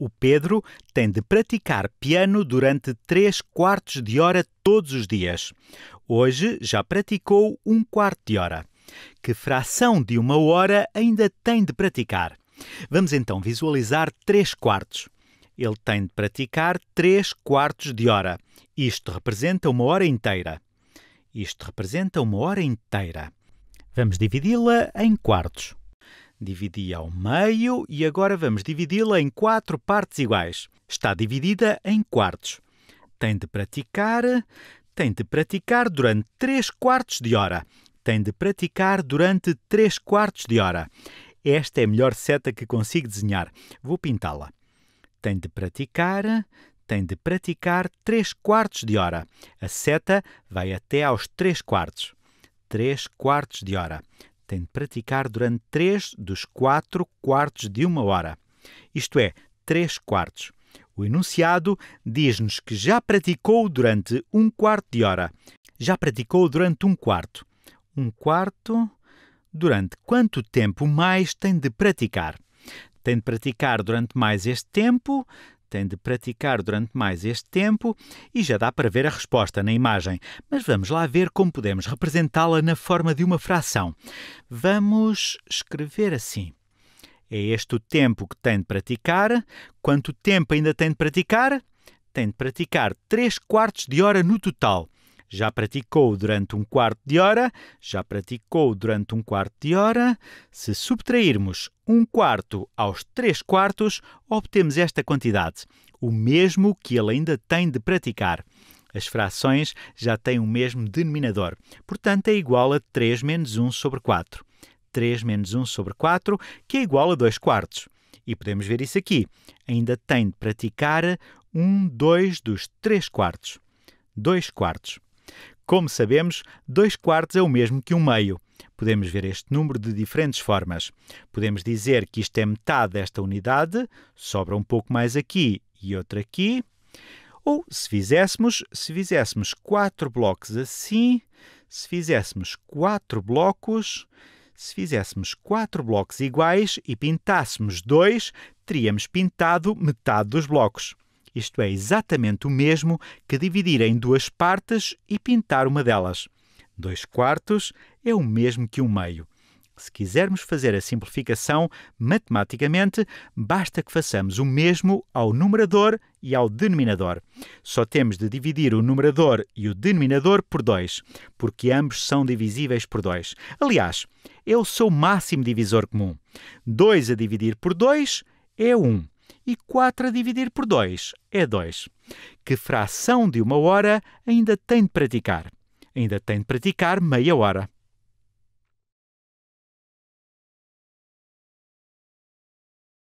O Pedro tem de praticar piano durante 3 quartos de hora todos os dias. Hoje já praticou um quarto de hora. Que fração de uma hora ainda tem de praticar? Vamos então visualizar 3 quartos. Ele tem de praticar 3 quartos de hora. Isto representa uma hora inteira. Isto representa uma hora inteira. Vamos dividi-la em quartos. Dividi ao meio e agora vamos dividi-la em quatro partes iguais. Está dividida em quartos. Tem de praticar, tem de praticar durante 3 quartos de hora. Tem de praticar durante três quartos de hora. Esta é a melhor seta que consigo desenhar. Vou pintá-la. Tem de praticar, tem de praticar 3 quartos de hora. A seta vai até aos 3 quartos. 3 quartos de hora tem de praticar durante 3 dos 4 quartos de uma hora, isto é, 3 quartos. O enunciado diz-nos que já praticou durante um quarto de hora. Já praticou durante um quarto. Um quarto. Durante quanto tempo mais tem de praticar? Tem de praticar durante mais este tempo, tem de praticar durante mais este tempo e já dá para ver a resposta na imagem. Mas vamos lá ver como podemos representá-la na forma de uma fração. Vamos escrever assim. É este o tempo que tem de praticar. Quanto tempo ainda tem de praticar? Tem de praticar 3 quartos de hora no total. Já praticou durante um quarto de hora, já praticou durante um quarto de hora. Se subtrairmos um quarto aos três quartos, obtemos esta quantidade, o mesmo que ele ainda tem de praticar. As frações já têm o mesmo denominador, portanto é igual a 3 menos 1 sobre 4. 3 menos 1 sobre 4, que é igual a 2 quartos. E podemos ver isso aqui. Ainda tem de praticar 1, um, 2 dos 3 quartos. 2 quartos. Como sabemos, 2 quartos é o mesmo que um meio. Podemos ver este número de diferentes formas. Podemos dizer que isto é metade desta unidade, sobra um pouco mais aqui e outro aqui. Ou se fizéssemos, se fizéssemos 4 blocos assim, se fizéssemos 4 blocos, se fizéssemos 4 blocos iguais e pintássemos dois, teríamos pintado metade dos blocos. Isto é exatamente o mesmo que dividir em duas partes e pintar uma delas. Dois quartos é o mesmo que um meio. Se quisermos fazer a simplificação matematicamente, basta que façamos o mesmo ao numerador e ao denominador. Só temos de dividir o numerador e o denominador por 2, porque ambos são divisíveis por 2. Aliás, é o seu máximo divisor comum. 2 a dividir por 2 é 1. Um e 4 a dividir por 2 é 2. Que fração de uma hora ainda tem de praticar? Ainda tem de praticar meia hora.